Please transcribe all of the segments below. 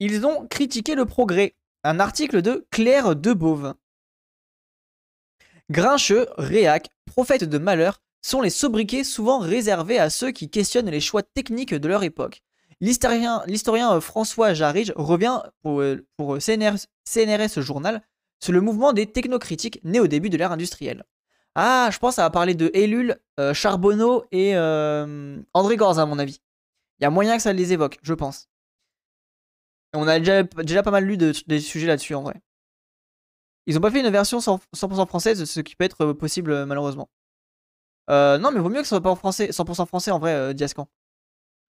Ils ont critiqué le progrès. Un article de Claire Debauve. Grincheux, réac, prophète de malheur sont les sobriquets souvent réservés à ceux qui questionnent les choix techniques de leur époque. L'historien euh, François Jarige revient pour, euh, pour ce euh, CNRS Journal sur le mouvement des technocritiques né au début de l'ère industrielle. Ah, je pense que ça va parler de Ellul, Charbonneau et André Gorz, à mon avis. Il y a moyen que ça les évoque, je pense. On a déjà, pas mal lu de, des sujets là-dessus en vrai. Ils ont pas fait une version 100%, française, ce qui peut être euh, possible euh, malheureusement. Euh, non, mais vaut mieux que ce soit pas en français, 100% français en vrai, Diascan.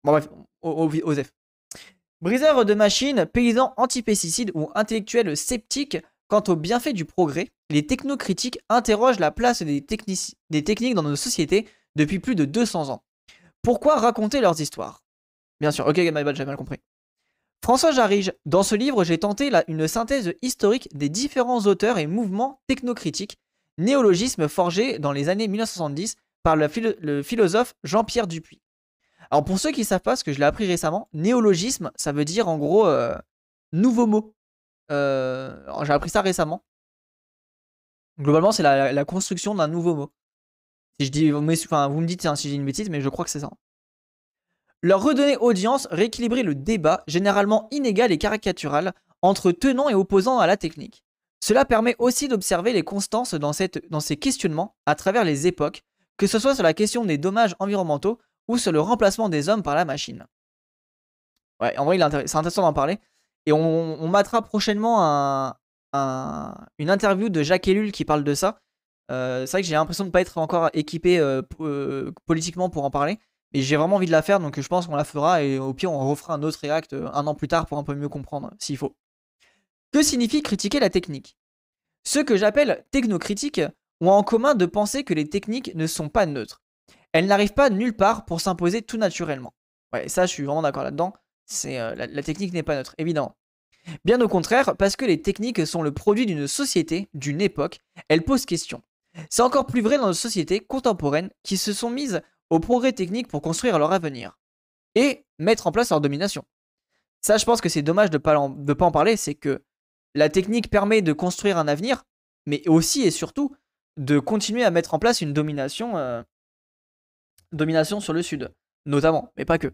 Bon bref, Osef. Briseur de machines, paysans anti ou intellectuel sceptiques quant au bienfaits du progrès, les technocritiques interrogent la place des, des techniques dans nos sociétés depuis plus de 200 ans. Pourquoi raconter leurs histoires Bien sûr, ok, j'ai mal compris. François Jarige, dans ce livre, j'ai tenté une synthèse historique des différents auteurs et mouvements technocritiques, néologisme forgé dans les années 1970 par le, philosophe Jean-Pierre Dupuis. Alors pour ceux qui ne savent pas, ce que je l'ai appris récemment, néologisme, ça veut dire en gros euh, nouveau mot. Euh, j'ai appris ça récemment. Globalement, c'est la, construction d'un nouveau mot. Si je dis, vous me dites si j'ai une bêtise, mais je crois que c'est ça. Leur redonner audience, rééquilibrer le débat, généralement inégal et caricatural, entre tenants et opposants à la technique. Cela permet aussi d'observer les constances dans, cette, dans ces questionnements à travers les époques, que ce soit sur la question des dommages environnementaux ou sur le remplacement des hommes par la machine. Ouais, en vrai, c'est intéressant d'en parler. Et on, on prochainement un, une interview de Jacques Ellul qui parle de ça. Euh, c'est vrai que j'ai l'impression de ne pas être encore équipé euh, euh, politiquement pour en parler. Et j'ai vraiment envie de la faire, donc je pense qu'on la fera et au pire on refera un autre réacte euh, un an plus tard pour un peu mieux comprendre s'il faut. Que signifie critiquer la technique Ceux que j'appelle technocritiques ont en commun de penser que les techniques ne sont pas neutres. Elles n'arrivent pas nulle part pour s'imposer tout naturellement. Ouais, ça je suis vraiment d'accord là-dedans. Euh, la, la technique n'est pas neutre, évidemment. Bien au contraire, parce que les techniques sont le produit d'une société, d'une époque, elles posent question. C'est encore plus vrai dans nos sociétés contemporaines qui se sont mises au progrès technique pour construire leur avenir et mettre en place leur domination. Ça, je pense que c'est dommage de ne pas, en parler, c'est que la technique permet de construire un avenir, mais aussi et surtout de continuer à mettre en place une domination, euh, domination sur le Sud, notamment, mais pas que.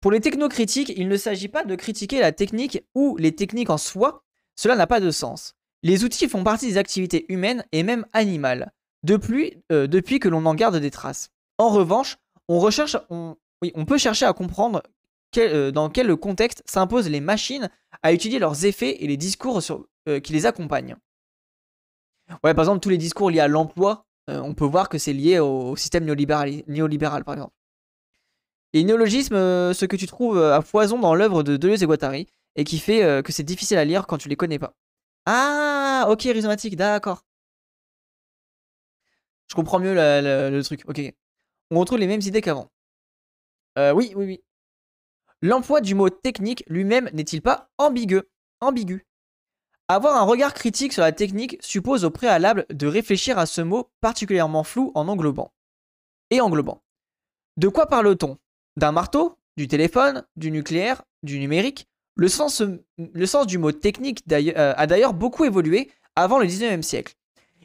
Pour les technocritiques, il ne s'agit pas de critiquer la technique ou les techniques en soi, cela n'a pas de sens. Les outils font partie des activités humaines et même animales depuis, euh, depuis que l'on en garde des traces. En revanche, on, recherche, peut chercher à comprendre euh, dans quel contexte s'imposent les machines à étudier leurs effets et les discours euh, qui les accompagnent. Ouais, par exemple, tous les discours liés à l'emploi, on peut voir que c'est lié au, système néolibéral, par exemple. Les néologismes, ce que tu trouves à foison dans l'œuvre de Deleuze et Guattari, et qui fait que c'est difficile à lire quand tu les connais pas. Ah, ok, rhizomatique, d'accord. Je comprends mieux le truc. Ok. On retrouve les mêmes idées qu'avant. Euh, oui, oui, oui. L'emploi du mot technique lui-même n'est-il pas ambigu Ambigu. Avoir un regard critique sur la technique suppose au préalable de réfléchir à ce mot particulièrement flou en englobant. Et englobant. De quoi parle-t-on D'un marteau Du téléphone Du nucléaire Du numérique le sens, le sens, du mot technique euh, a d'ailleurs beaucoup évolué avant le 19e siècle.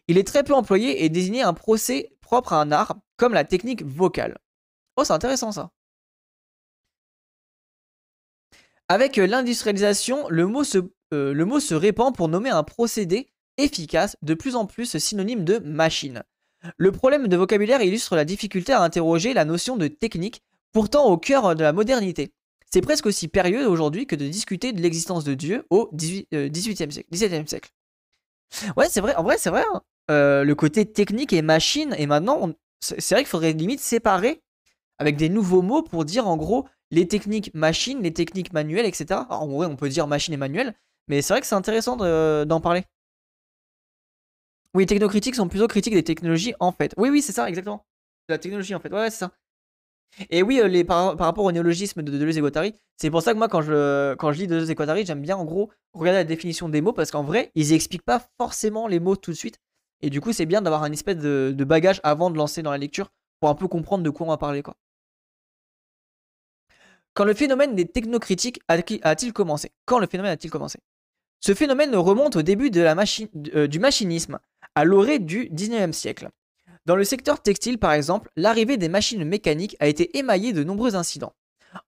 Il est très peu employé et désigné un procès propre à un art, comme la technique vocale. Oh, c'est intéressant ça. Avec euh, l'industrialisation, le, euh, le, mot se répand pour nommer un procédé efficace, de plus en plus synonyme de machine. Le problème de vocabulaire illustre la difficulté à interroger la notion de technique, pourtant au cœur de la modernité. C'est presque aussi périlleux aujourd'hui que de discuter de l'existence de Dieu au XVIIIe euh, siècle, siècle. Ouais, c'est vrai, en vrai, c'est vrai. Hein. Euh, le côté technique et machine. Et maintenant, c'est vrai qu'il faudrait limite séparer avec des nouveaux mots pour dire en gros les techniques machines, les techniques manuelles, etc. en vrai, on peut dire machine et manuelle, mais c'est vrai que c'est intéressant d'en parler. Oui, les technocritiques sont plutôt critiques des technologies en fait. Oui, oui, c'est ça, exactement. De la technologie en fait. Ouais, c'est ça. Et oui, euh, les, par, par, rapport au néologisme de Deleuze et Guattari, c'est pour ça que moi, quand je, quand je lis Deleuze et Guattari, j'aime bien en gros regarder la définition des mots parce qu'en vrai, ils n'expliquent pas forcément les mots tout de suite. Et du coup, c'est bien d'avoir un espèce de, bagage avant de lancer dans la lecture pour un peu comprendre de quoi on va parler. Quand le phénomène des technocritiques a-t-il commencé Quand le phénomène a-t-il commencé Ce phénomène remonte au début de la euh, du machinisme, à l'orée du 19e siècle. Dans le secteur textile, par exemple, l'arrivée des machines mécaniques a été émaillée de nombreux incidents.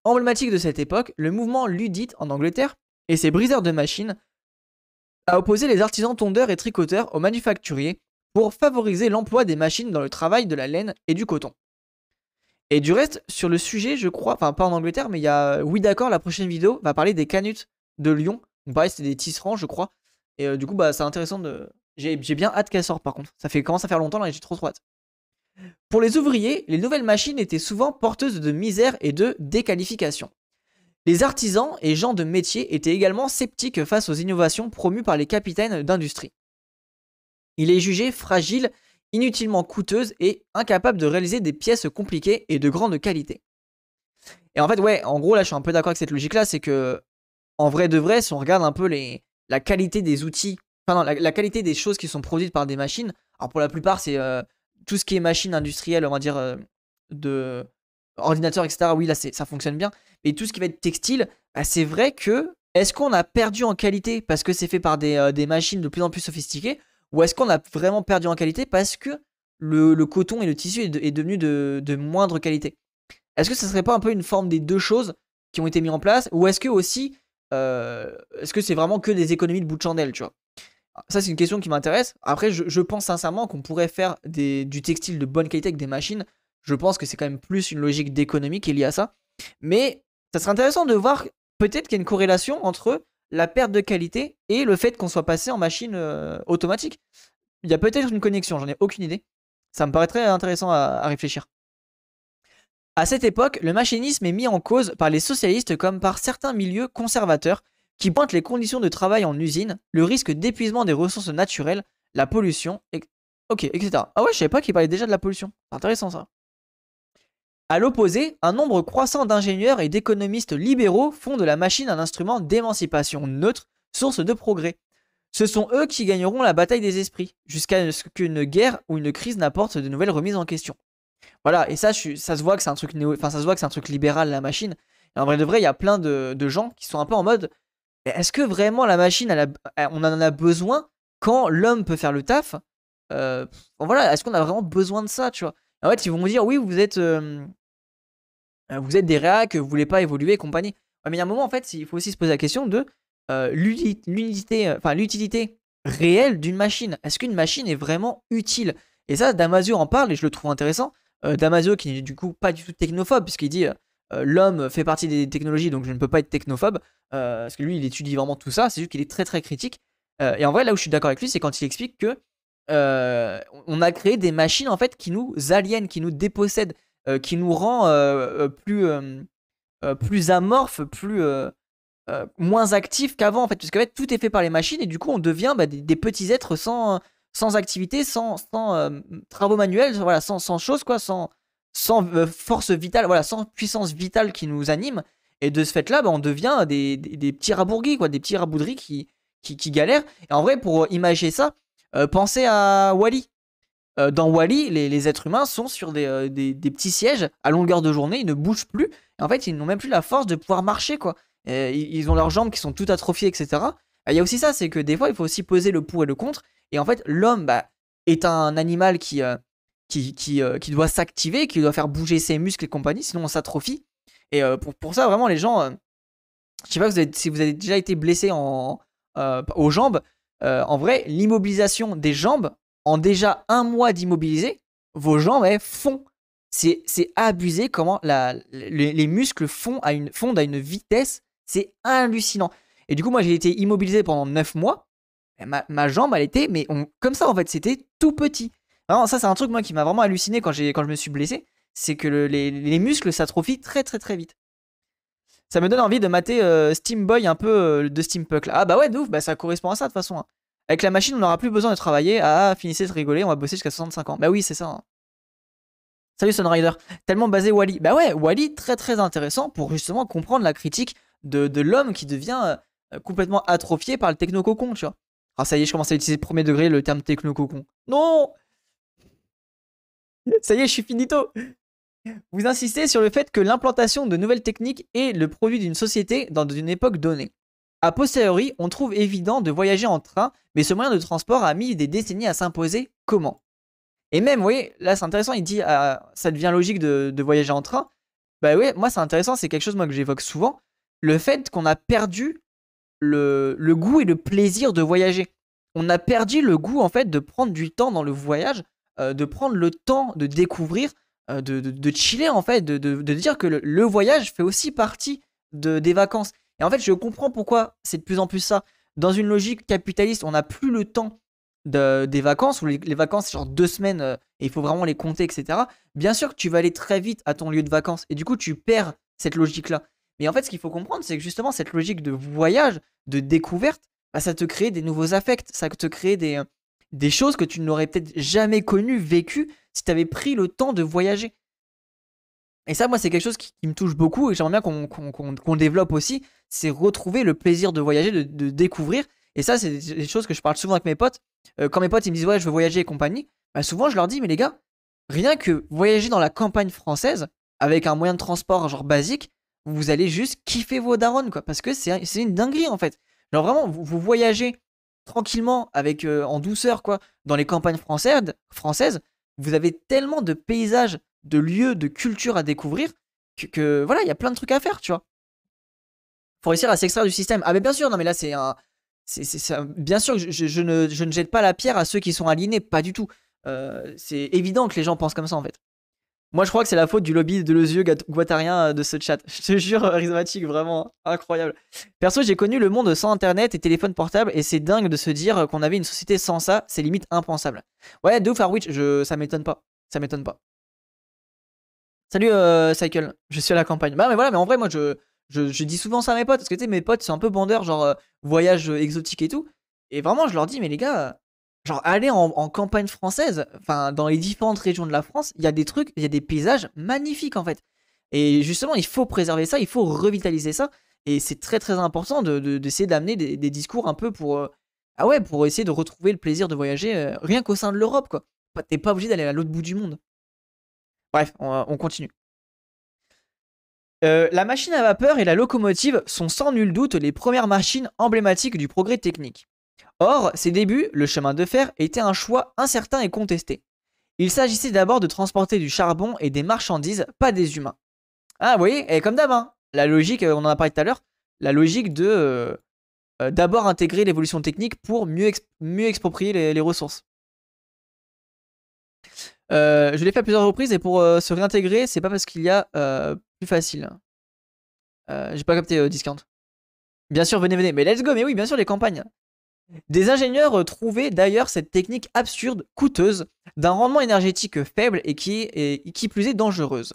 Emblématique de cette époque, le mouvement ludite en Angleterre et ses briseurs de machines a opposé les artisans tondeurs et tricoteurs aux manufacturiers pour favoriser l'emploi des machines dans le travail de la laine et du coton. Et du reste, sur le sujet, je crois, enfin pas en Angleterre, mais il y a, euh, oui d'accord, la prochaine vidéo va parler des canuts de Lyon. Donc pareil, c'était des tisserands, je crois. Et euh, du coup, bah c'est intéressant de... J'ai bien hâte qu'elle sorte par contre. Ça fait, commence à faire longtemps là j'ai trop trop hâte. Pour les ouvriers, les nouvelles machines étaient souvent porteuses de misère et de déqualification. Les artisans et gens de métier étaient également sceptiques face aux innovations promues par les capitaines d'industrie. Il est jugé fragile, inutilement coûteuse et incapable de réaliser des pièces compliquées et de grande qualité. Et en fait, ouais, en gros, là, je suis un peu d'accord avec cette logique-là, c'est que, en vrai de vrai, si on regarde un peu les, la qualité des outils, enfin, non, la, qualité des choses qui sont produites par des machines, alors pour la plupart, c'est euh, tout ce qui est machine industrielle, on va dire, euh, de ordinateur, etc. Oui, là, ça fonctionne bien. Mais tout ce qui va être textile, bah, c'est vrai que, est-ce qu'on a perdu en qualité parce que c'est fait par des euh, machines de plus en plus sophistiquées ou est-ce qu'on a vraiment perdu en qualité parce que le, coton et le tissu est, devenu de, moindre qualité Est-ce que ce serait pas un peu une forme des deux choses qui ont été mises en place Ou est-ce que aussi, euh, est-ce que c'est vraiment que des économies de bout de chandelle, tu vois ah, ça, c'est une question qui m'intéresse. Après, je, pense sincèrement qu'on pourrait faire du textile de bonne qualité avec des machines. Je pense que c'est quand même plus une logique d'économie qui est liée à ça. Mais ça serait intéressant de voir peut-être qu'il y a une corrélation entre la perte de qualité et le fait qu'on soit passé en machine euh, automatique. Il y a peut-être une connexion, j'en ai aucune idée. Ça me paraît très intéressant à, réfléchir. À cette époque, le machinisme est mis en cause par les socialistes comme par certains milieux conservateurs qui pointent les conditions de travail en usine, le risque d'épuisement des ressources naturelles, la pollution, ok, etc. Ah ouais, je savais pas qu'il parlait déjà de la pollution. C'est Intéressant ça. À l'opposé, un nombre croissant d'ingénieurs et d'économistes libéraux font de la machine un instrument d'émancipation neutre, source de progrès. Ce sont eux qui gagneront la bataille des esprits, jusqu'à ce qu'une guerre ou une crise n'apporte de nouvelles remises en question. Voilà, et ça, ça se voit que c'est un truc néo, enfin ça se voit que c'est un truc libéral la machine. Et en vrai de vrai, il y a plein de, gens qui sont un peu en mode, est-ce que vraiment la machine, on en a besoin quand l'homme peut faire le taf euh, Voilà, est-ce qu'on a vraiment besoin de ça, tu vois en fait, ils vont vous dire, oui, vous êtes, euh, euh, vous êtes des réacs, vous voulez pas évoluer compagnie. mais il y a un moment, en fait, il faut aussi se poser la question de euh, l'utilité réelle d'une machine. Est-ce qu'une machine est vraiment utile Et ça, Damasio en parle et je le trouve intéressant. Damasio, qui n'est du coup pas du tout technophobe, puisqu'il dit l'homme fait partie des technologies, donc je ne peux pas être technophobe, parce que lui, il étudie vraiment tout ça, c'est juste qu'il est très très critique. et en vrai, là où je suis d'accord avec lui, c'est quand il explique que euh, on a créé des machines en fait qui nous aliènent, qui nous dépossèdent, euh, qui nous rend euh, plus, plus amorphe plus moins actifs qu'avant en fait, parce qu'en fait, tout est fait par les machines et du coup on devient bah, des, petits êtres sans, sans activité, sans, travaux manuels, voilà, sans, sans choses quoi, sans, sans force vitale, voilà, sans puissance vitale qui nous anime. Et de ce fait-là, bah, on devient des, petits rabourguis, quoi, des petits rabouderies qui, qui, qui galèrent. Et en vrai, pour imaginer ça, euh, pensez à Wally. Euh, dans Wally, les, les, êtres humains sont sur euh, des, petits sièges à longueur de journée, ils ne bougent plus. en fait, ils n'ont même plus la force de pouvoir marcher, quoi. ils ont leurs jambes qui sont toutes atrophiées, etc. Bah, il y a aussi ça, c'est que des fois, il faut aussi poser le pour et le contre. Et en fait, l'homme bah, est un animal qui, qui, doit s'activer, qui doit faire bouger ses muscles et compagnie, sinon on s'atrophie. Et pour, ça, vraiment, les gens, je sais pas si vous avez déjà été blessé aux jambes, euh, en vrai, l'immobilisation des jambes, en déjà un mois d'immobiliser, vos jambes, elles font. C'est, c'est abusé comment la, les, muscles fondent à, une, fondent à une vitesse. C'est hallucinant. Et du coup, moi, j'ai été immobilisé pendant 9 mois. Ma, jambe, elle était, mais comme ça, en fait, c'était tout petit. ça, c'est un truc, moi, qui m'a vraiment halluciné quand, je me suis blessé. C'est que les, les muscles s'atrophient très, très, très vite ça me donne envie de mater euh, Steam Boy un peu euh, de Steampunk. Là. Ah bah ouais, de ouf, bah ça correspond à ça de toute façon. Hein. Avec la machine, on n'aura plus besoin de travailler. Ah, finissez de rigoler, on va bosser jusqu'à 65 ans. Bah oui, c'est ça. Hein. Salut Sunrider, tellement basé Wally. Bah ouais, Wally, très très intéressant pour justement comprendre la critique de, de l'homme qui devient euh, complètement atrophié par le technococon, tu vois. Ah ça y est, je commence à utiliser premier degré le terme technococon. Non ça y est, je suis finito. Vous insistez sur le fait que l'implantation de nouvelles techniques est le produit d'une société dans une époque donnée. A posteriori, on trouve évident de voyager en train, mais ce moyen de transport a mis des décennies à s'imposer. Comment Et même, vous voyez, là c'est intéressant, il dit ah, ça devient logique de, voyager en train. Bah oui, moi c'est intéressant, c'est quelque chose que j'évoque souvent, le fait qu'on a perdu le, goût et le plaisir de voyager. On a perdu le goût en fait de prendre du temps dans le voyage, euh, de prendre le temps de découvrir, euh, de, de, chiller en fait, de, dire que le, voyage fait aussi partie des vacances. Et en fait, je comprends pourquoi c'est de plus en plus ça. Dans une logique capitaliste, on n'a plus le temps des vacances, ou les, vacances, c'est genre deux semaines, euh, et il faut vraiment les compter, etc. Bien sûr que tu vas aller très vite à ton lieu de vacances, et du coup, tu perds cette logique-là. Mais en fait, ce qu'il faut comprendre, c'est que justement, cette logique de voyage, de découverte, bah, ça te crée des nouveaux affects, ça te crée des, euh, des choses que tu n'aurais peut-être jamais connues, vécues, si tu avais pris le temps de voyager. Et ça, moi, c'est quelque chose qui, me touche beaucoup et j'aimerais bien qu'on développe aussi, c'est retrouver le plaisir de voyager, de, découvrir. Et ça, c'est des choses que je parle souvent avec mes potes. Euh, quand mes potes, ils me disent, ouais, je veux voyager et compagnie, bah, souvent, je leur dis, mais les gars, rien que voyager dans la campagne française, avec un moyen de transport genre basique, vous allez juste kiffer vos darons, quoi. Parce que c'est une dinguerie, en fait. Genre, vraiment, vous voyagez tranquillement, avec euh, en douceur, quoi. Dans les campagnes françaises, françaises, vous avez tellement de paysages, de lieux, de cultures à découvrir que, voilà, il y a plein de trucs à faire, tu vois. Faut réussir à s'extraire du système. Ah, bien sûr, non, mais là, c'est un. Bien sûr, je, je, ne, jette pas la pierre à ceux qui sont alignés, pas du tout. Euh, c'est évident que les gens pensent comme ça en fait. Moi, je crois que c'est la faute du lobby de yeux guatarien euh, de ce chat. Je te jure, euh, rhizomatique, vraiment hein, incroyable. Perso, j'ai connu le monde sans internet et téléphone portable, et c'est dingue de se dire euh, qu'on avait une société sans ça, c'est limite impensable. Ouais, de ouf, Arwitch, je... ça m'étonne pas. Ça m'étonne pas. Salut, Cycle, je suis à la campagne. Bah, mais voilà, mais en vrai, moi, je, je, dis souvent ça à mes potes, parce que tu sais, mes potes, c'est un peu bandeur, genre voyage exotique et tout. Et vraiment, je leur dis, mais les gars, genre aller en, campagne française, enfin dans les différentes régions de la France, il y a des trucs, il y a des paysages magnifiques en fait. Et justement, il faut préserver ça, il faut revitaliser ça. Et c'est très très important d'essayer de, d'amener des, discours un peu pour euh, ah ouais pour essayer de retrouver le plaisir de voyager euh, rien qu'au sein de l'Europe quoi. T'es pas obligé d'aller à l'autre bout du monde. Bref, on, euh, continue. la machine à vapeur et la locomotive sont sans nul doute les premières machines emblématiques du progrès technique. Or, ses débuts, le chemin de fer, était un choix incertain et contesté. Il s'agissait d'abord de transporter du charbon et des marchandises, pas des humains. Ah, oui, et comme d'hab, hein, la logique, euh, on en a parlé tout à l'heure, la logique de euh, euh, d'abord intégrer l'évolution technique pour mieux, mieux exproprier les, ressources. je l'ai fait à plusieurs reprises et pour se réintégrer, c'est pas parce qu'il y a plus facile. J'ai pas capté discount. Bien sûr, venez, venez. Mais let's go, mais oui, bien sûr, les campagnes. Des ingénieurs euh, trouvaient d'ailleurs cette technique absurde, coûteuse, d'un rendement énergétique faible et qui, plus est dangereuse.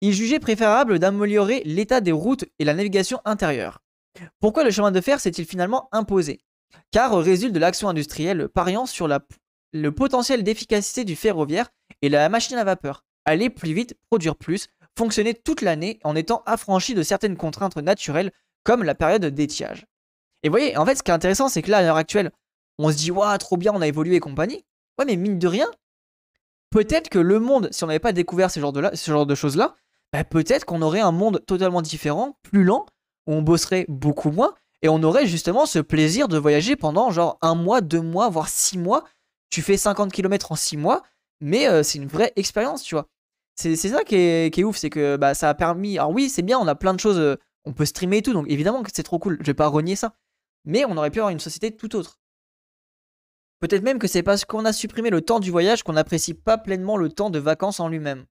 Ils jugeaient préférable d'améliorer l'état des routes et la navigation intérieure. Pourquoi le chemin de fer s'est-il finalement imposé Car résulte de l'action industrielle pariant sur le potentiel d'efficacité du ferroviaire et la machine à vapeur. Aller plus vite, produire plus, fonctionner toute l'année en étant affranchi de certaines contraintes naturelles comme la période d'étiage. Et vous voyez, en fait, ce qui est intéressant, c'est que là, à l'heure actuelle, on se dit, waouh, trop bien, on a évolué et compagnie. Ouais, mais mine de rien, peut-être que le monde, si on n'avait pas découvert ce genre de, choses-là, bah, peut-être qu'on aurait un monde totalement différent, plus lent, où on bosserait beaucoup moins, et on aurait justement ce plaisir de voyager pendant genre un mois, deux mois, voire six mois. Tu fais 50 km en six mois, mais euh, c'est une vraie expérience, tu vois. C'est ça qui est, ouf, c'est que bah, ça a permis. Alors oui, c'est bien, on a plein de choses, euh, on peut streamer et tout, donc évidemment que c'est trop cool, je vais pas renier ça mais on aurait pu avoir une société tout autre. Peut-être même que c'est parce qu'on a supprimé le temps du voyage qu'on n'apprécie pas pleinement le temps de vacances en lui-même.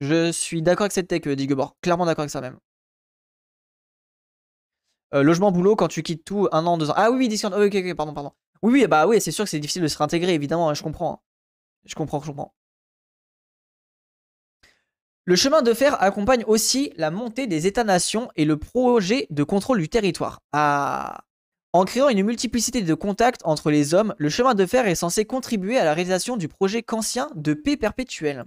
Je suis d'accord avec cette tech, euh, Digobor. Clairement d'accord avec ça même. Euh, logement, boulot, quand tu quittes tout, un an, deux ans. Ah oui, oui, oh, ok, ok, pardon, pardon. Oui, oui, bah oui, c'est sûr que c'est difficile de se réintégrer, évidemment, hein, je comprends. Hein. Je comprends, je comprends. Le chemin de fer accompagne aussi la montée des États-nations et le projet de contrôle du territoire. Ah en créant une multiplicité de contacts entre les hommes, le chemin de fer est censé contribuer à la réalisation du projet kantien de paix perpétuelle.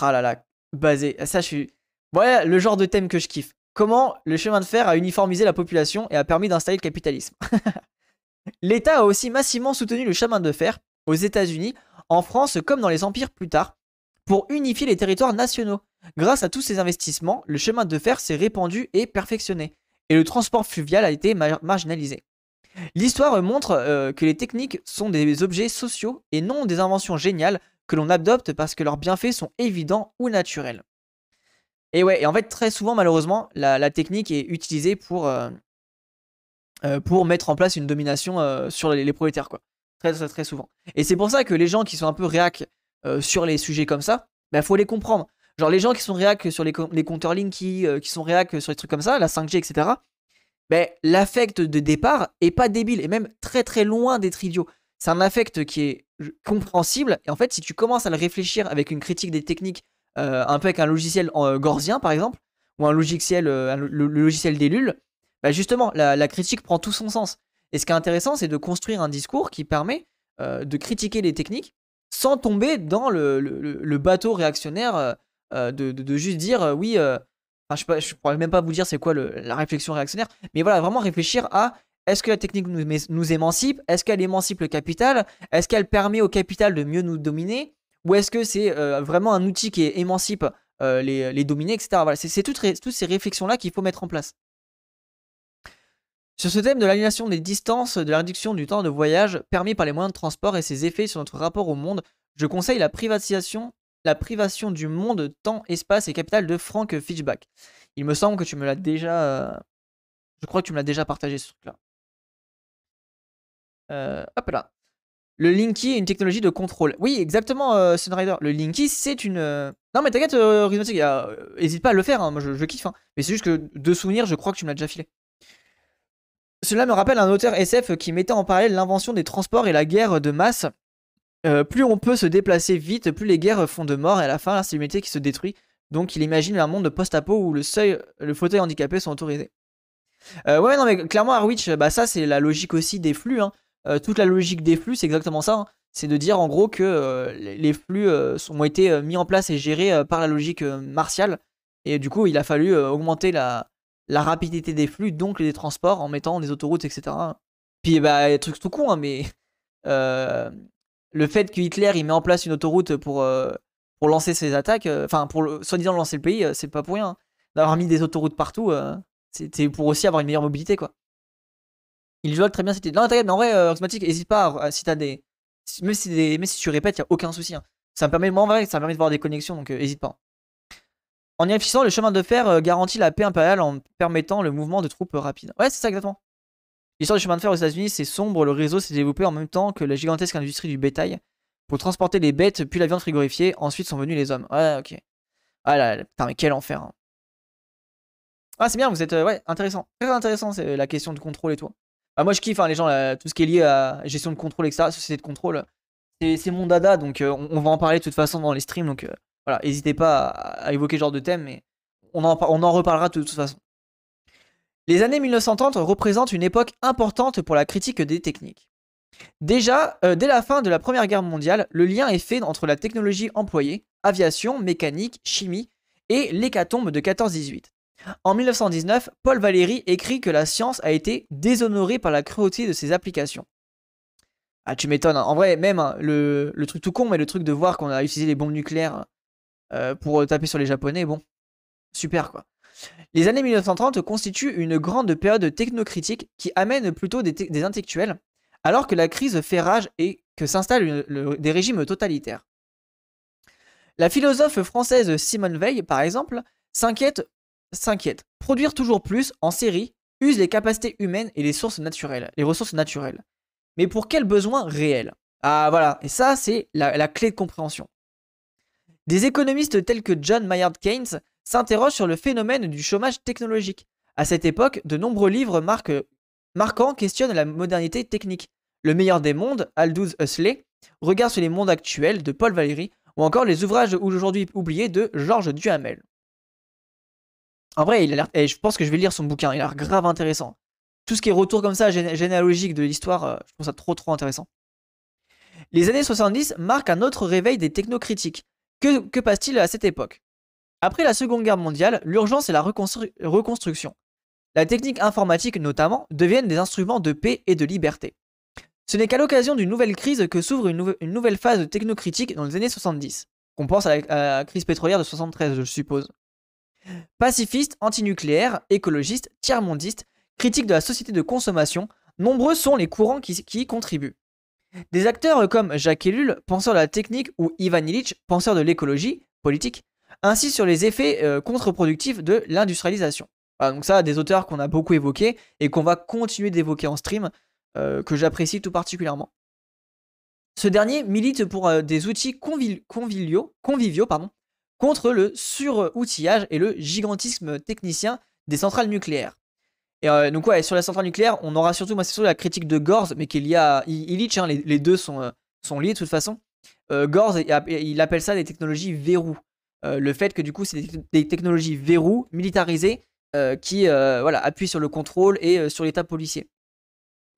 Ah là là, basé, ça je suis... Voilà le genre de thème que je kiffe. Comment le chemin de fer a uniformisé la population et a permis d'installer le capitalisme. L'État a aussi massivement soutenu le chemin de fer, aux États-Unis, en France comme dans les empires plus tard, pour unifier les territoires nationaux. Grâce à tous ces investissements, le chemin de fer s'est répandu et perfectionné, et le transport fluvial a été marginalisé. L'histoire montre euh, que les techniques sont des objets sociaux et non des inventions géniales que l'on adopte parce que leurs bienfaits sont évidents ou naturels. Et ouais, et en fait, très souvent, malheureusement, la, technique est utilisée pour, euh, euh, pour mettre en place une domination sur les, prolétaires, quoi. Très, très, souvent. Et c'est pour ça que les gens qui sont un peu réac sur les sujets comme ça, il bah, faut les comprendre. Genre, les gens qui sont réac sur les, les compteurs qui sont réac sur les trucs comme ça, la 5G, etc., ben, l'affect de départ est pas débile et même très très loin des idiot. C'est un affect qui est compréhensible et en fait si tu commences à le réfléchir avec une critique des techniques, euh, un peu avec un logiciel euh, par exemple, ou un logiciel, euh, le, logiciel ben, justement la, critique prend tout son sens. Et ce qui est intéressant c'est de construire un discours qui permet euh, de critiquer les techniques sans tomber dans le, bateau réactionnaire de, de, de, juste dire oui je, ne pourrais même pas vous dire c'est quoi la réflexion réactionnaire, mais voilà, vraiment réfléchir à est-ce que la technique nous, émancipe Est-ce qu'elle émancipe le capital Est-ce qu'elle permet au capital de mieux nous dominer Ou est-ce que c'est euh, vraiment un outil qui émancipe euh, les, dominés, etc. Voilà, c'est toutes, toutes, ces réflexions-là qu'il faut mettre en place. Sur ce thème de l'annulation des distances, de la réduction du temps de voyage permis par les moyens de transport et ses effets sur notre rapport au monde, je conseille la privatisation la privation du monde, temps, espace et capital de Frank Fitchback. Il me semble que tu me l'as déjà. Euh, je crois que tu me l'as déjà partagé ce truc-là. Euh, hop là. Le Linky est une technologie de contrôle. Oui, exactement, euh, Sunrider. Le Linky, c'est une. Non, mais t'inquiète, euh, n'hésite pas à le faire. Hein, moi, je, kiffe. Hein. Mais c'est juste que de souvenir, je crois que tu me l'as déjà filé. Cela me rappelle un auteur SF qui mettait en parallèle l'invention des transports et la guerre de masse euh, plus on peut se déplacer vite, plus les guerres font de morts, et à la fin, c'est l'humanité qui se détruit. Donc il imagine un monde post-apo où le seuil, le fauteuil handicapé sont autorisés. Euh, ouais, non, mais clairement, Arwich, bah, ça, c'est la logique aussi des flux. Hein. Euh, toute la logique des flux, c'est exactement ça. Hein. C'est de dire en gros que les flux ont été mis en place et gérés par la logique martiale. Et du coup, il a fallu augmenter la, rapidité des flux, donc les transports, en mettant des autoroutes, etc. Hein. Puis, bah, trucs tout con, mais le fait que Hitler il met en place une autoroute pour, euh, pour lancer ses attaques, euh, enfin pour soi-disant lancer le pays, euh, c'est pas pour rien. Hein. D'avoir mis des autoroutes partout, c'était pour aussi avoir une meilleure mobilité quoi. Il joue très bien cette idée. Non, t'inquiète, mais en vrai, Oxmatic, n'hésite pas si t'as des... Même si si tu répètes, il a aucun souci. Hein. Ça me permet, moi en vrai, ça permet de voir des connexions, donc n'hésite pas. Hein. En y affichant, le chemin de fer garantit la paix impériale en permettant le mouvement de troupes rapides. Ouais, c'est ça exactement. L'histoire du chemin de fer aux États-Unis, c'est sombre. Le réseau s'est développé en même temps que la gigantesque industrie du bétail pour transporter les bêtes puis la viande frigorifiée. Ensuite sont venus les hommes. Ouais, ok. Ah là, putain, mais quel enfer. Hein. Ah, c'est bien, vous êtes. Euh, ouais, intéressant. Très intéressant, c'est euh, la question de contrôle et tout. Bah, moi, je kiffe hein, les gens, tout ce qui est lié à gestion de contrôle, etc., société de contrôle. C'est mon dada, donc euh, on, va en parler de toute façon dans les streams. Donc voilà, n'hésitez pas à, évoquer ce genre de thème, mais on on en reparlera de toute façon. Les années 1930 représentent une époque importante pour la critique des techniques. Déjà, euh, dès la fin de la Première Guerre mondiale, le lien est fait entre la technologie employée, aviation, mécanique, chimie, et l'hécatombe de 14-18. En 1919, Paul Valéry écrit que la science a été déshonorée par la cruauté de ses applications. Ah, tu m'étonnes, hein. en vrai, même hein, le, truc tout con, mais le truc de voir qu'on a utilisé les bombes nucléaires euh, pour taper sur les Japonais, bon, super quoi. Les années 1930 constituent une grande période technocritique qui amène plutôt des, intellectuels, alors que la crise fait rage et que s'installent des régimes totalitaires. La philosophe française Simone Veil, par exemple, s'inquiète, s'inquiète. Produire toujours plus en série use les capacités humaines et les naturelles, les ressources naturelles. Mais pour quels besoins réels Ah voilà, et ça c'est la, la clé de compréhension. Des économistes tels que John Maynard Keynes s'interroge sur le phénomène du chômage technologique. À cette époque, de nombreux livres marquants questionnent la modernité technique. Le meilleur des mondes, Aldous Huxley, Regard sur les mondes actuels de Paul Valéry, ou encore les ouvrages aujourd'hui oubliés de Georges Duhamel. En vrai, il a je pense que je vais lire son bouquin, il a l'air grave intéressant. Tout ce qui est retour comme ça généalogique de l'histoire, euh, je trouve ça trop trop intéressant. Les années 70 marquent un autre réveil des technocritiques. Que, que passe-t-il à cette époque après la Seconde Guerre mondiale, l'urgence est la reconstruction. La technique informatique notamment deviennent des instruments de paix et de liberté. Ce n'est qu'à l'occasion d'une nouvelle crise que s'ouvre une, nouvelle phase de technocritique dans les années 70. Qu'on pense à la, crise pétrolière de 73, je suppose. Pacifistes, antinucléaires, écologistes, tiers-mondistes, critiques de la société de consommation, nombreux sont les courants qui, qui y contribuent. Des acteurs comme Jacques Ellul, penseur de la technique, ou Ivan Illich, penseur de l'écologie politique, ainsi sur les effets euh, contre-productifs de l'industrialisation. Voilà, donc ça, des auteurs qu'on a beaucoup évoqués et qu'on va continuer d'évoquer en stream, euh, que j'apprécie tout particulièrement. Ce dernier milite pour euh, des outils conviviaux, pardon, contre le suroutillage et le gigantisme technicien des centrales nucléaires. Et donc ouais, sur la centrale nucléaire, on aura surtout, moi c'est surtout la critique de Gorz, mais qu'il y a Illich, hein, les, les, deux sont, sont, liés de toute façon. Gorz, il appelle ça des technologies verrou. Euh, le fait que du coup, c'est des, technologies verrou, militarisées, euh, qui euh, voilà, appuient sur le contrôle et sur l'état policier.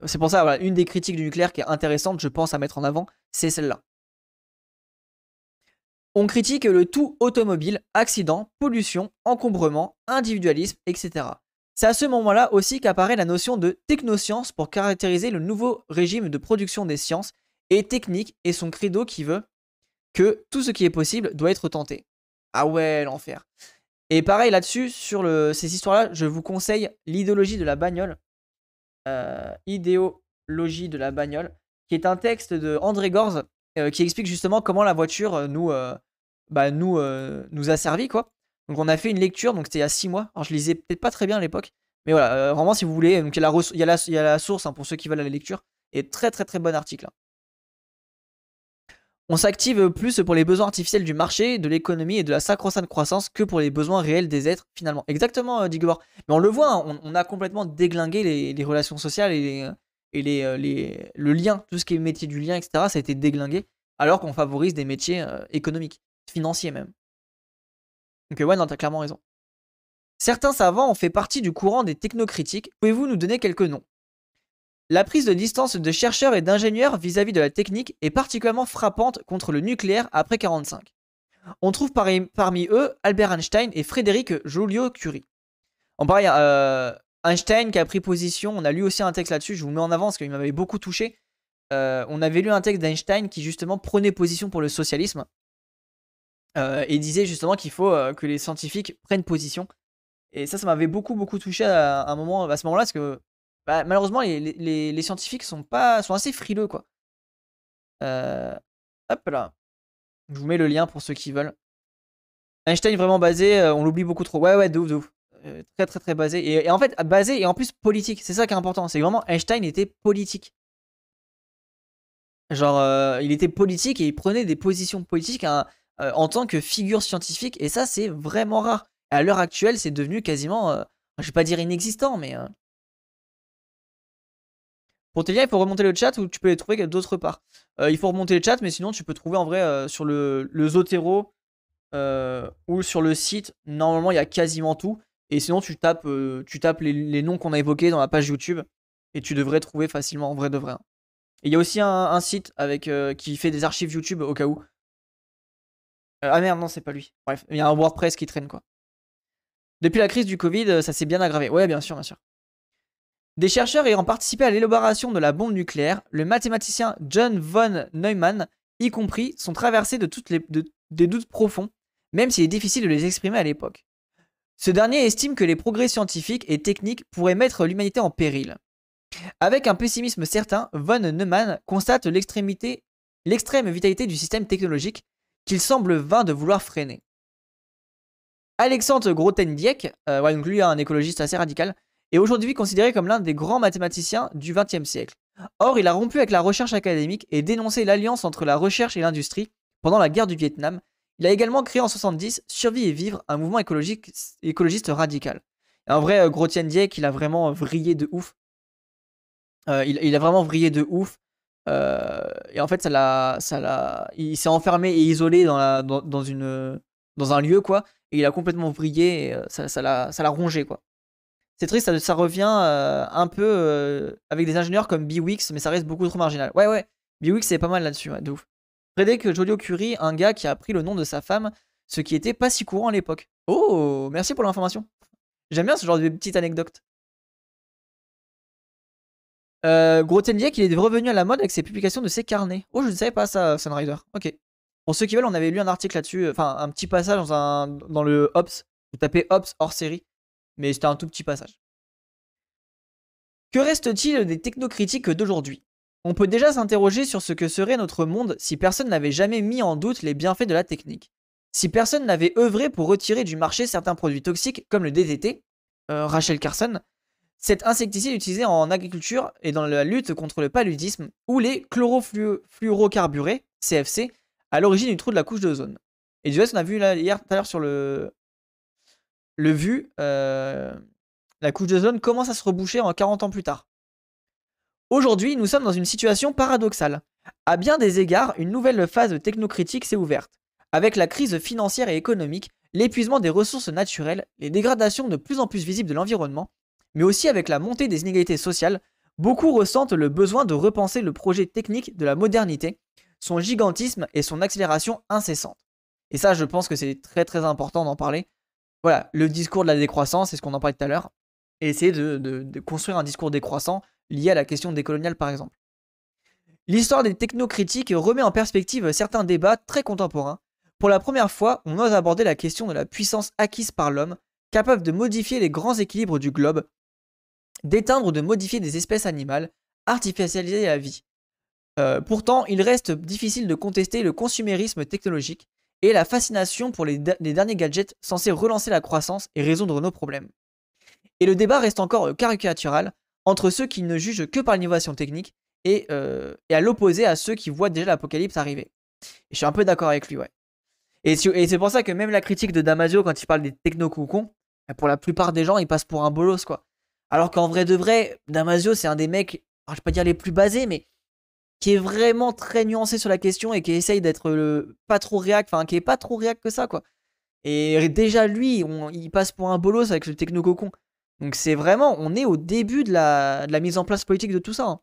C'est pour ça, une des critiques du nucléaire qui est intéressante, je pense, à mettre en avant, c'est celle-là. On critique le tout automobile, accident, pollution, encombrement, individualisme, etc. C'est à ce moment-là aussi qu'apparaît la notion de technoscience pour caractériser le nouveau régime de production des sciences et techniques et son credo qui veut que tout ce qui est possible doit être tenté. Ah ouais, l'enfer. Et pareil là-dessus, sur ces histoires-là, je vous conseille l'idéologie de la bagnole. Euh, idéologie de la bagnole, qui est un texte de André Gorz euh, qui explique justement comment la voiture euh, nous, bah, nous, nous a servi. Quoi. Donc on a fait une lecture, donc c'était il y a 6 mois. Alors je lisais peut-être pas très bien à l'époque, mais voilà, vraiment si vous voulez, il y, a la, source hein, pour ceux qui veulent la lecture, et très très très bon article. Hein. On s'active plus pour les besoins artificiels du marché, de l'économie et de la sacro-sainte croissance que pour les besoins réels des êtres, finalement. Exactement, euh, Mais on le voit, hein, on, a complètement déglingué les, relations sociales et, les, euh, et euh, les, le lien, tout ce qui est métier du lien, etc. Ça a été déglingué, alors qu'on favorise des métiers euh, économiques, financiers même. Donc, ouais, non, t'as clairement raison. Certains savants ont fait partie du courant des technocritiques. Pouvez-vous nous donner quelques noms la prise de distance de chercheurs et d'ingénieurs vis-à-vis de la technique est particulièrement frappante contre le nucléaire après 45. On trouve parmi, eux Albert Einstein et Frédéric Joliot-Curie. En pareil, euh, Einstein qui a pris position, on a lu aussi un texte là-dessus, je vous mets en avant parce qu'il m'avait beaucoup touché. Euh, on avait lu un texte d'Einstein qui justement prenait position pour le socialisme euh, et disait justement qu'il faut que les scientifiques prennent position. Et ça, ça m'avait beaucoup, beaucoup touché à, un moment, à ce moment-là parce que bah, malheureusement, les, scientifiques sont, pas, sont assez frileux, quoi. Euh, hop là. Je vous mets le lien pour ceux qui veulent. Einstein vraiment basé, euh, on l'oublie beaucoup trop. Ouais, ouais, de ouf, de ouf. Euh, très, très, très basé. Et, en fait, basé et en plus politique. C'est ça qui est important. C'est vraiment Einstein était politique. Genre, il était politique et il prenait des positions politiques hein, en tant que figure scientifique. Et ça, c'est vraiment rare. À l'heure actuelle, c'est devenu quasiment, je vais pas dire inexistant, mais pour il faut remonter le chat ou tu peux les trouver d'autre part. Euh, il faut remonter le chat, mais sinon tu peux trouver en vrai euh, sur le, Zotero euh, ou sur le site. Normalement, il y a quasiment tout. Et sinon, tu tapes, tu tapes les, noms qu'on a évoqués dans la page YouTube et tu devrais trouver facilement en vrai de vrai. Hein. il y a aussi un, site avec, qui fait des archives YouTube au cas où. ah merde, non, c'est pas lui. Bref, il y a un WordPress qui traîne quoi. Depuis la crise du Covid, ça s'est bien aggravé. Ouais, bien sûr, bien sûr. Des chercheurs ayant participé à l'élaboration de la bombe nucléaire, le mathématicien John von Neumann, y compris, sont traversés de, toutes des doutes profonds, même s'il est difficile de les exprimer à l'époque. Ce dernier estime que les progrès scientifiques et techniques pourraient mettre l'humanité en péril. Avec un pessimisme certain, von Neumann constate l'extrême vitalité du système technologique qu'il semble vain de vouloir freiner. Alexandre Grothendieck, euh, lui hein, un écologiste assez radical, est aujourd'hui considéré comme l'un des grands mathématiciens du XXe siècle. Or, il a rompu avec la recherche académique et dénoncé l'alliance entre la recherche et l'industrie pendant la guerre du Vietnam. Il a également créé en 70 Survie et Vivre, un mouvement écologique, écologiste radical. Un en vrai, euh, Gros il a vraiment vrillé de ouf. Euh, il, a vraiment vrillé de ouf. Euh, et en fait, ça l'a, ça l'a, il s'est enfermé et isolé dans, dans, une, dans un lieu, quoi. Et il a complètement vrillé, et ça, ça, l'a, ça l'a rongé, quoi c'est triste, ça, revient euh, un peu euh, avec des ingénieurs comme Biwix, mais ça reste beaucoup trop marginal. Ouais, ouais, Biwix c'est pas mal là-dessus, ouais, de ouf. que Joliot Curie, un gars qui a pris le nom de sa femme, ce qui était pas si courant à l'époque. Oh, merci pour l'information. J'aime bien ce genre de petite anecdote. Euh, tendier il est revenu à la mode avec ses publications de ses carnets. Oh, je ne savais pas ça, Sunrider. Ok. Pour ceux qui veulent, on avait lu un article là-dessus, euh, enfin un petit passage dans, dans le Ops. Vous tapez Ops hors série mais c'était un tout petit passage. Que reste-t-il des technocritiques d'aujourd'hui On peut déjà s'interroger sur ce que serait notre monde si personne n'avait jamais mis en doute les bienfaits de la technique. Si personne n'avait œuvré pour retirer du marché certains produits toxiques comme le DDT, euh, Rachel Carson, cet insecticide utilisé en agriculture et dans la lutte contre le paludisme, ou les chlorofluorocarburés, CFC, à l'origine du trou de la couche d'ozone. Et du reste, on a vu là, hier tout à l'heure sur le, le vu, euh, la couche de zone commence à se reboucher en 40 ans plus tard. Aujourd'hui, nous sommes dans une situation paradoxale. À bien des égards, une nouvelle phase technocritique s'est ouverte. Avec la crise financière et économique, l'épuisement des ressources naturelles, les dégradations de plus en plus visibles de l'environnement, mais aussi avec la montée des inégalités sociales, beaucoup ressentent le besoin de repenser le projet technique de la modernité, son gigantisme et son accélération incessante. Et ça, je pense que c'est très très important d'en parler, voilà, le discours de la décroissance, c'est ce qu'on en parlait tout à l'heure, et essayer de, construire un discours décroissant lié à la question décoloniale, par exemple. L'histoire des technocritiques remet en perspective certains débats très contemporains. Pour la première fois, on ose aborder la question de la puissance acquise par l'homme, capable de modifier les grands équilibres du globe, d'éteindre ou de modifier des espèces animales, artificialiser la vie. Euh, pourtant, il reste difficile de contester le consumérisme technologique, et la fascination pour les, derniers gadgets censés relancer la croissance et résoudre nos problèmes. Et le débat reste encore euh, caricatural entre ceux qui ne jugent que par l'innovation technique euh, et, à l'opposé à ceux qui voient déjà l'apocalypse arriver. Et je suis un peu d'accord avec lui, ouais. Et, c'est pour ça que même la critique de Damasio quand il parle des techno-coucons, bah, pour la plupart des gens, il passe pour un bolos, quoi. Alors qu'en vrai de vrai, Damasio, c'est un des mecs, alors je vais pas dire les plus basés, mais qui est vraiment très nuancé sur la question et qui essaye d'être euh, pas trop réac, enfin qui est pas trop réac que ça quoi. Et déjà lui, il passe pour un bolos avec le technococon. Donc c'est vraiment, on est au début de la, mise en place politique de tout ça. Hein.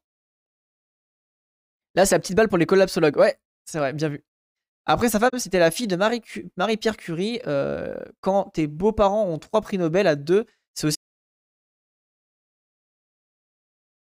Là c'est la petite balle pour les collapsologues. Ouais, c'est vrai, bien vu. Après sa femme, c'était la fille de Marie-Pierre Curie. Euh, quand tes beaux-parents ont trois prix Nobel à deux,